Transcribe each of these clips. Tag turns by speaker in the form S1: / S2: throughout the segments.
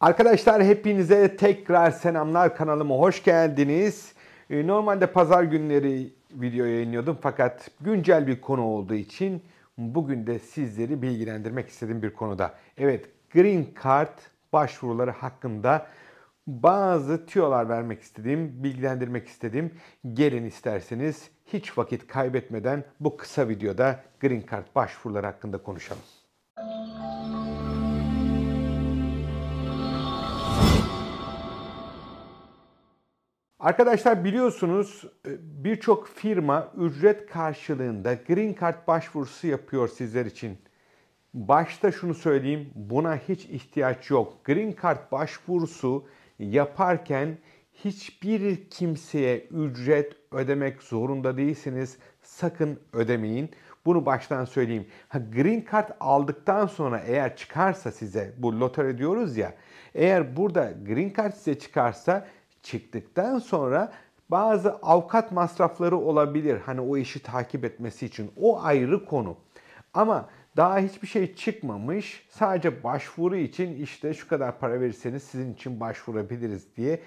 S1: Arkadaşlar hepinize tekrar selamlar kanalıma hoş geldiniz. Ee, normalde pazar günleri video yayınlıyordum fakat güncel bir konu olduğu için bugün de sizleri bilgilendirmek istediğim bir konuda. Evet Green Card başvuruları hakkında bazı tüyolar vermek istediğim, bilgilendirmek istediğim. Gelin isterseniz hiç vakit kaybetmeden bu kısa videoda Green Card başvuruları hakkında konuşalım. Arkadaşlar biliyorsunuz e, birçok firma ücret karşılığında Green Card başvurusu yapıyor sizler için. Başta şunu söyleyeyim, buna hiç ihtiyaç yok. Green Card başvurusu yaparken hiçbir kimseye ücret ödemek zorunda değilsiniz. Sakın ödemeyin. Bunu baştan söyleyeyim. Ha, green card aldıktan sonra eğer çıkarsa size bu lotere diyoruz ya. Eğer burada green card size çıkarsa çıktıktan sonra bazı avukat masrafları olabilir. Hani o işi takip etmesi için. O ayrı konu. Ama daha hiçbir şey çıkmamış. Sadece başvuru için işte şu kadar para verirseniz sizin için başvurabiliriz diye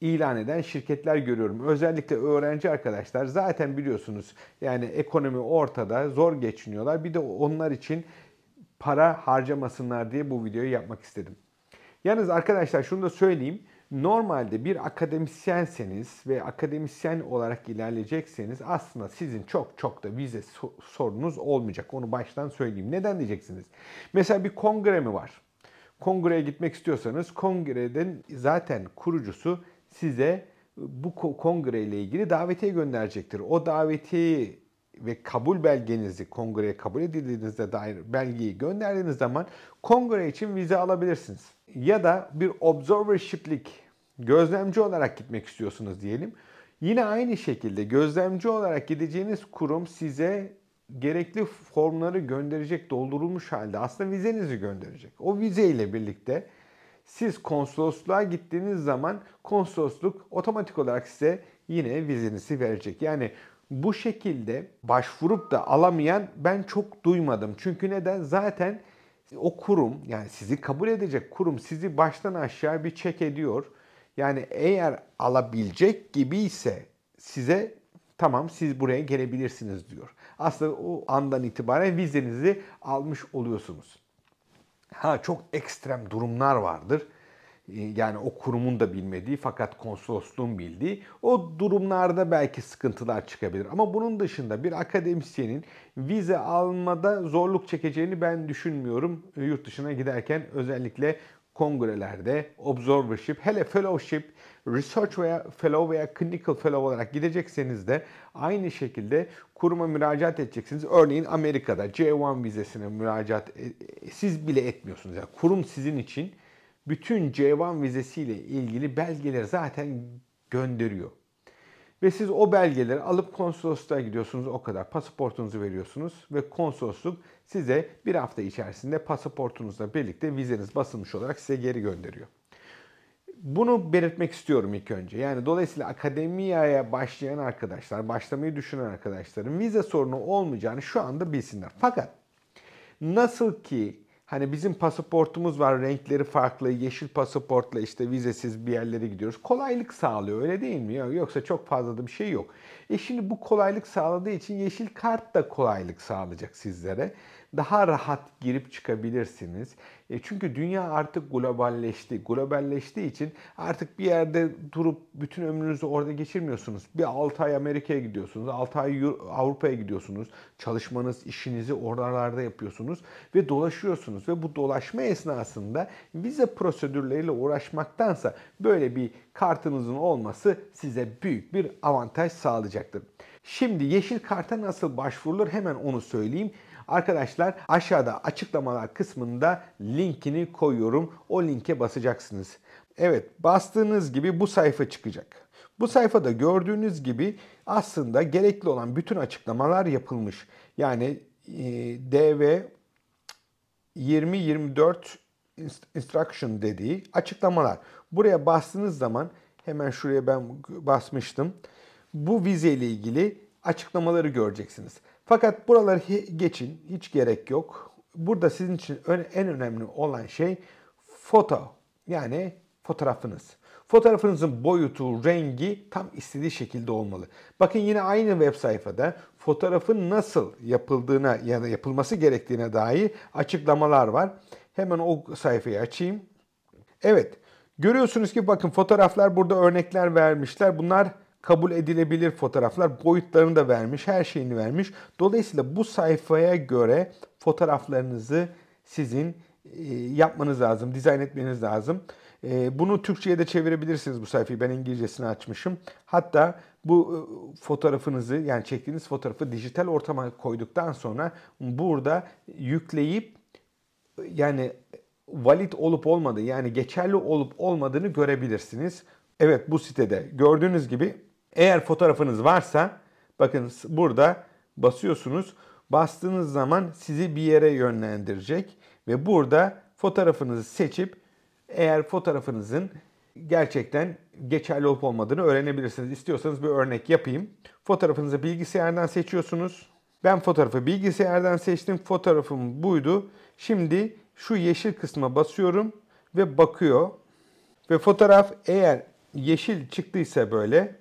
S1: ilan eden şirketler görüyorum. Özellikle öğrenci arkadaşlar zaten biliyorsunuz yani ekonomi ortada zor geçiniyorlar. Bir de onlar için para harcamasınlar diye bu videoyu yapmak istedim. Yalnız arkadaşlar şunu da söyleyeyim. Normalde bir akademisyenseniz ve akademisyen olarak ilerleyecekseniz aslında sizin çok çok da vize sorunuz olmayacak. Onu baştan söyleyeyim. Neden diyeceksiniz? Mesela bir kongre mi var? Kongreye gitmek istiyorsanız kongreden zaten kurucusu size bu kongre ile ilgili davetiye gönderecektir. O davetiyeyi ve kabul belgenizi kongreye kabul edildiğinizde dair belgeyi gönderdiğiniz zaman kongre için vize alabilirsiniz. Ya da bir observership'lik gözlemci olarak gitmek istiyorsunuz diyelim. Yine aynı şekilde gözlemci olarak gideceğiniz kurum size gerekli formları gönderecek doldurulmuş halde aslında vizenizi gönderecek. O vize ile birlikte siz konsolosluğa gittiğiniz zaman konsolosluk otomatik olarak size yine vizenizi verecek. Yani bu şekilde başvurup da alamayan ben çok duymadım. Çünkü neden? Zaten o kurum yani sizi kabul edecek kurum sizi baştan aşağı bir çek ediyor. Yani eğer alabilecek gibi ise size tamam siz buraya gelebilirsiniz diyor. Aslında o andan itibaren vizenizi almış oluyorsunuz. Ha çok ekstrem durumlar vardır. Ee, yani o kurumun da bilmediği fakat konsolosluğun bildiği o durumlarda belki sıkıntılar çıkabilir. Ama bunun dışında bir akademisyenin vize almada zorluk çekeceğini ben düşünmüyorum. Ee, yurt dışına giderken özellikle kongrelerde observership, hele fellowship, research veya fellow veya clinical fellow olarak gidecekseniz de aynı şekilde kuruma müracaat edeceksiniz. Örneğin Amerika'da C1 vizesine müracaat e, e, siz bile etmiyorsunuz. Yani kurum sizin için bütün C1 vizesiyle ilgili belgeleri zaten gönderiyor. Ve siz o belgeleri alıp konsolosluğa gidiyorsunuz o kadar. Pasaportunuzu veriyorsunuz ve konsolosluk size bir hafta içerisinde pasaportunuzla birlikte vizeniz basılmış olarak size geri gönderiyor bunu belirtmek istiyorum ilk önce. Yani dolayısıyla akademiyaya başlayan arkadaşlar, başlamayı düşünen arkadaşların vize sorunu olmayacağını şu anda bilsinler. Fakat nasıl ki hani bizim pasaportumuz var, renkleri farklı, yeşil pasaportla işte vizesiz bir yerlere gidiyoruz. Kolaylık sağlıyor öyle değil mi? Yoksa çok fazla da bir şey yok. E şimdi bu kolaylık sağladığı için yeşil kart da kolaylık sağlayacak sizlere daha rahat girip çıkabilirsiniz. E çünkü dünya artık globalleşti. Globalleştiği için artık bir yerde durup bütün ömrünüzü orada geçirmiyorsunuz. Bir 6 ay Amerika'ya gidiyorsunuz, 6 ay Avrupa'ya gidiyorsunuz. Çalışmanız, işinizi oralarda yapıyorsunuz ve dolaşıyorsunuz. Ve bu dolaşma esnasında vize prosedürleriyle uğraşmaktansa böyle bir kartınızın olması size büyük bir avantaj sağlayacaktır. Şimdi yeşil karta nasıl başvurulur hemen onu söyleyeyim. Arkadaşlar aşağıda açıklamalar kısmında linkini koyuyorum. O linke basacaksınız. Evet bastığınız gibi bu sayfa çıkacak. Bu sayfada gördüğünüz gibi aslında gerekli olan bütün açıklamalar yapılmış. Yani e, DV 2024 instruction dediği açıklamalar. Buraya bastığınız zaman hemen şuraya ben basmıştım. Bu vize ile ilgili açıklamaları göreceksiniz. Fakat buraları geçin. Hiç gerek yok. Burada sizin için en önemli olan şey foto. Yani fotoğrafınız. Fotoğrafınızın boyutu, rengi tam istediği şekilde olmalı. Bakın yine aynı web sayfada fotoğrafın nasıl yapıldığına ya da yapılması gerektiğine dair açıklamalar var. Hemen o sayfayı açayım. Evet, görüyorsunuz ki bakın fotoğraflar burada örnekler vermişler. Bunlar kabul edilebilir fotoğraflar. Boyutlarını da vermiş, her şeyini vermiş. Dolayısıyla bu sayfaya göre fotoğraflarınızı sizin e, yapmanız lazım, dizayn etmeniz lazım. E, bunu Türkçe'ye de çevirebilirsiniz bu sayfayı. Ben İngilizcesini açmışım. Hatta bu e, fotoğrafınızı yani çektiğiniz fotoğrafı dijital ortama koyduktan sonra burada yükleyip yani valid olup olmadığı yani geçerli olup olmadığını görebilirsiniz. Evet bu sitede gördüğünüz gibi eğer fotoğrafınız varsa bakın burada basıyorsunuz. Bastığınız zaman sizi bir yere yönlendirecek ve burada fotoğrafınızı seçip eğer fotoğrafınızın gerçekten geçerli olup olmadığını öğrenebilirsiniz. İstiyorsanız bir örnek yapayım. Fotoğrafınızı bilgisayardan seçiyorsunuz. Ben fotoğrafı bilgisayardan seçtim. Fotoğrafım buydu. Şimdi şu yeşil kısma basıyorum ve bakıyor. Ve fotoğraf eğer yeşil çıktıysa böyle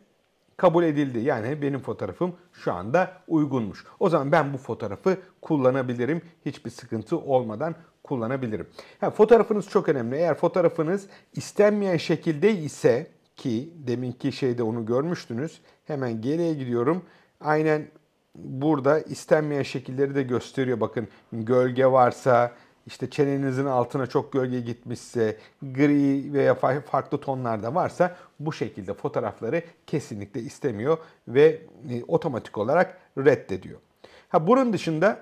S1: kabul edildi. Yani benim fotoğrafım şu anda uygunmuş. O zaman ben bu fotoğrafı kullanabilirim. Hiçbir sıkıntı olmadan kullanabilirim. Ha, fotoğrafınız çok önemli. Eğer fotoğrafınız istenmeyen şekilde ise ki deminki şeyde onu görmüştünüz. Hemen geriye gidiyorum. Aynen burada istenmeyen şekilleri de gösteriyor. Bakın gölge varsa, işte çenenizin altına çok gölge gitmişse, gri veya farklı tonlarda varsa bu şekilde fotoğrafları kesinlikle istemiyor ve e, otomatik olarak reddediyor. Ha bunun dışında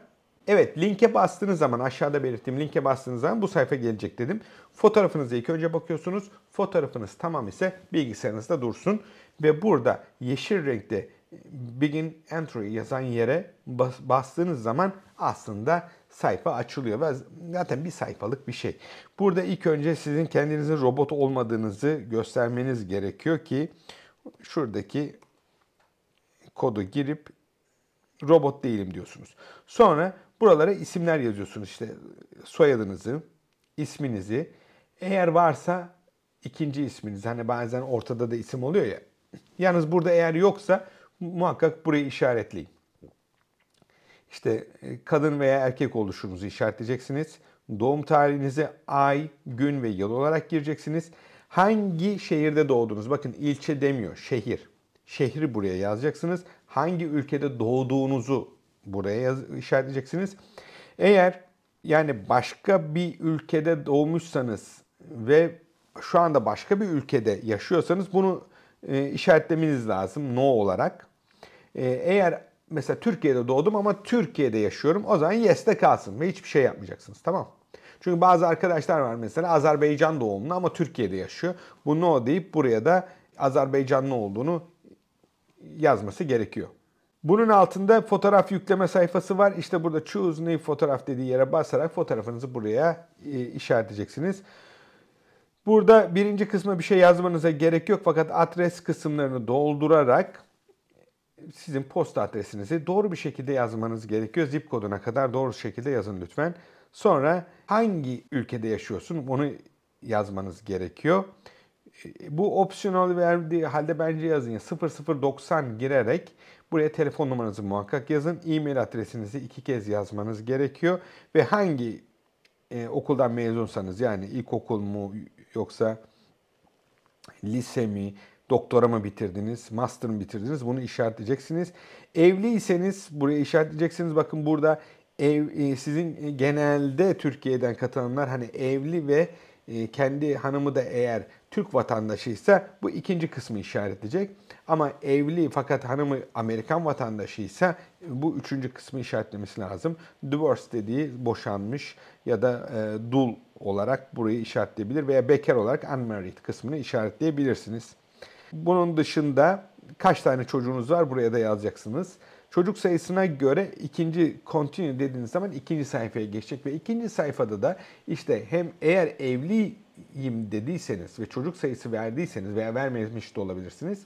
S1: evet linke bastığınız zaman aşağıda belirttiğim linke bastığınız zaman bu sayfa gelecek dedim. Fotoğrafınızı ilk önce bakıyorsunuz. Fotoğrafınız tamam ise bilgisayarınızda dursun ve burada yeşil renkte e, Begin Entry yazan yere bastığınız zaman aslında sayfa açılıyor ve zaten bir sayfalık bir şey. Burada ilk önce sizin kendinizin robot olmadığınızı göstermeniz gerekiyor ki şuradaki kodu girip robot değilim diyorsunuz. Sonra buralara isimler yazıyorsunuz işte soyadınızı, isminizi. Eğer varsa ikinci isminiz. Hani bazen ortada da isim oluyor ya. Yalnız burada eğer yoksa muhakkak burayı işaretleyin. İşte e, kadın veya erkek oluşunuzu işaretleyeceksiniz. Doğum tarihinizi ay, gün ve yıl olarak gireceksiniz. Hangi şehirde doğdunuz? Bakın ilçe demiyor, şehir. Şehri buraya yazacaksınız. Hangi ülkede doğduğunuzu buraya yaz- işaretleyeceksiniz. Eğer yani başka bir ülkede doğmuşsanız ve şu anda başka bir ülkede yaşıyorsanız bunu e, işaretlemeniz lazım no olarak. E, eğer mesela Türkiye'de doğdum ama Türkiye'de yaşıyorum. O zaman yes'te kalsın ve hiçbir şey yapmayacaksınız tamam Çünkü bazı arkadaşlar var mesela Azerbaycan doğumlu ama Türkiye'de yaşıyor. Bu no deyip buraya da Azerbaycanlı olduğunu yazması gerekiyor. Bunun altında fotoğraf yükleme sayfası var. İşte burada choose new fotoğraf dediği yere basarak fotoğrafınızı buraya e, işaretleyeceksiniz. Burada birinci kısma bir şey yazmanıza gerek yok fakat adres kısımlarını doldurarak sizin posta adresinizi doğru bir şekilde yazmanız gerekiyor. Zip koduna kadar doğru şekilde yazın lütfen. Sonra hangi ülkede yaşıyorsun onu yazmanız gerekiyor. E, bu opsiyonel verdiği halde bence yazın. ya 0090 girerek buraya telefon numaranızı muhakkak yazın. E-mail adresinizi iki kez yazmanız gerekiyor. Ve hangi e, okuldan mezunsanız yani ilkokul mu yoksa lise mi Doktora mı bitirdiniz, master mı bitirdiniz bunu işaretleyeceksiniz. Evliyseniz buraya işaretleyeceksiniz. Bakın burada ev, e, sizin genelde Türkiye'den katılanlar hani evli ve e, kendi hanımı da eğer Türk vatandaşıysa bu ikinci kısmı işaretleyecek. Ama evli fakat hanımı Amerikan vatandaşıysa bu üçüncü kısmı işaretlemesi lazım. Divorce dediği boşanmış ya da e, dul olarak burayı işaretleyebilir veya bekar olarak unmarried kısmını işaretleyebilirsiniz. Bunun dışında kaç tane çocuğunuz var buraya da yazacaksınız. Çocuk sayısına göre ikinci continue dediğiniz zaman ikinci sayfaya geçecek ve ikinci sayfada da işte hem eğer evliyim dediyseniz ve çocuk sayısı verdiyseniz veya vermemiş de olabilirsiniz.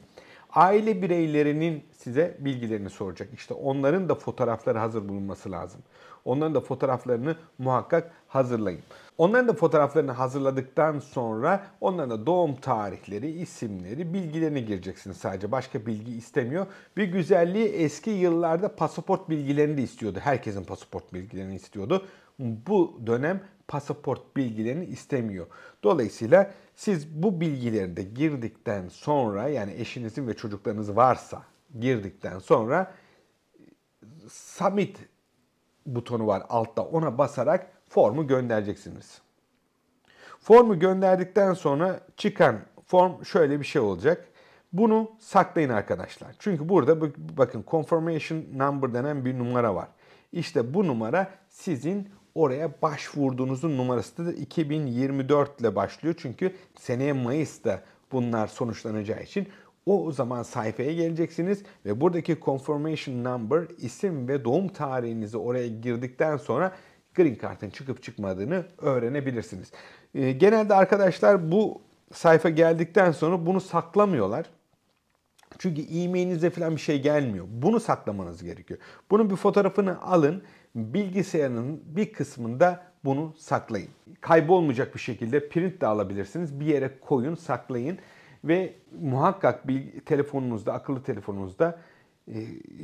S1: Aile bireylerinin size bilgilerini soracak. İşte onların da fotoğrafları hazır bulunması lazım. Onların da fotoğraflarını muhakkak hazırlayın. Onların da fotoğraflarını hazırladıktan sonra onların da doğum tarihleri, isimleri, bilgilerini gireceksiniz sadece. Başka bilgi istemiyor. Bir güzelliği eski yıllarda pasaport bilgilerini de istiyordu. Herkesin pasaport bilgilerini istiyordu. Bu dönem pasaport bilgilerini istemiyor. Dolayısıyla siz bu bilgileri de girdikten sonra yani eşinizin ve çocuklarınız varsa girdikten sonra e, summit butonu var altta ona basarak formu göndereceksiniz. Formu gönderdikten sonra çıkan form şöyle bir şey olacak. Bunu saklayın arkadaşlar. Çünkü burada bakın confirmation number denen bir numara var. İşte bu numara sizin oraya başvurduğunuzun numarası da 2024 ile başlıyor çünkü seneye Mayıs'ta bunlar sonuçlanacağı için o zaman sayfaya geleceksiniz ve buradaki confirmation number isim ve doğum tarihinizi oraya girdikten sonra Green Card'ın çıkıp çıkmadığını öğrenebilirsiniz. Ee, genelde arkadaşlar bu sayfa geldikten sonra bunu saklamıyorlar. Çünkü e-mailinize falan bir şey gelmiyor. Bunu saklamanız gerekiyor. Bunun bir fotoğrafını alın. Bilgisayarının bir kısmında bunu saklayın. Kaybolmayacak bir şekilde print de alabilirsiniz. Bir yere koyun, saklayın ve muhakkak bir telefonunuzda, akıllı telefonunuzda e,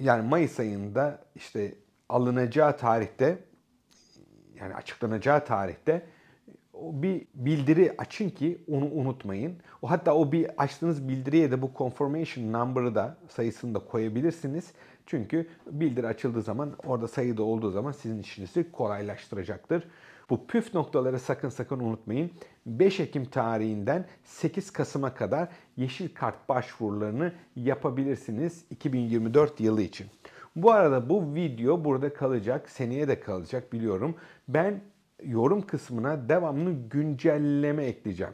S1: yani Mayıs ayında işte alınacağı tarihte yani açıklanacağı tarihte bir bildiri açın ki onu unutmayın. O hatta o bir açtığınız bildiriye de bu confirmation number'ı da sayısını da koyabilirsiniz. Çünkü bildiri açıldığı zaman orada sayı da olduğu zaman sizin işinizi kolaylaştıracaktır. Bu püf noktaları sakın sakın unutmayın. 5 Ekim tarihinden 8 Kasım'a kadar yeşil kart başvurularını yapabilirsiniz 2024 yılı için. Bu arada bu video burada kalacak. Seneye de kalacak biliyorum. Ben yorum kısmına devamlı güncelleme ekleyeceğim.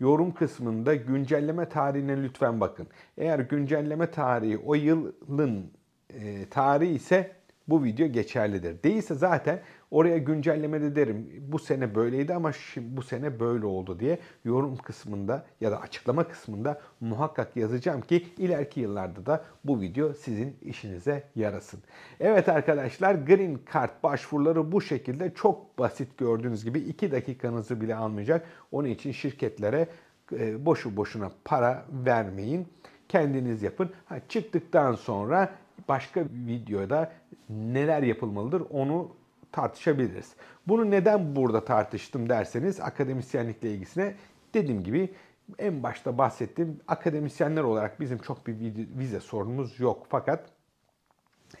S1: Yorum kısmında güncelleme tarihine lütfen bakın. Eğer güncelleme tarihi o yılın e, tarihi ise bu video geçerlidir. Değilse zaten Oraya güncellemede derim bu sene böyleydi ama şimdi bu sene böyle oldu diye yorum kısmında ya da açıklama kısmında muhakkak yazacağım ki ileriki yıllarda da bu video sizin işinize yarasın. Evet arkadaşlar Green Card başvuruları bu şekilde çok basit gördüğünüz gibi 2 dakikanızı bile almayacak. Onun için şirketlere e, boşu boşuna para vermeyin. Kendiniz yapın. Ha, çıktıktan sonra başka videoda neler yapılmalıdır onu tartışabiliriz. Bunu neden burada tartıştım derseniz akademisyenlikle ilgisine dediğim gibi en başta bahsettiğim akademisyenler olarak bizim çok bir vize sorunumuz yok. Fakat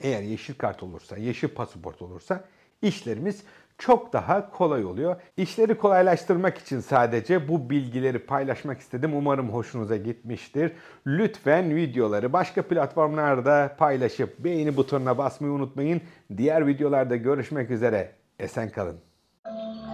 S1: eğer yeşil kart olursa, yeşil pasaport olursa işlerimiz çok daha kolay oluyor. İşleri kolaylaştırmak için sadece bu bilgileri paylaşmak istedim. Umarım hoşunuza gitmiştir. Lütfen videoları başka platformlarda paylaşıp beğeni butonuna basmayı unutmayın. Diğer videolarda görüşmek üzere. Esen kalın.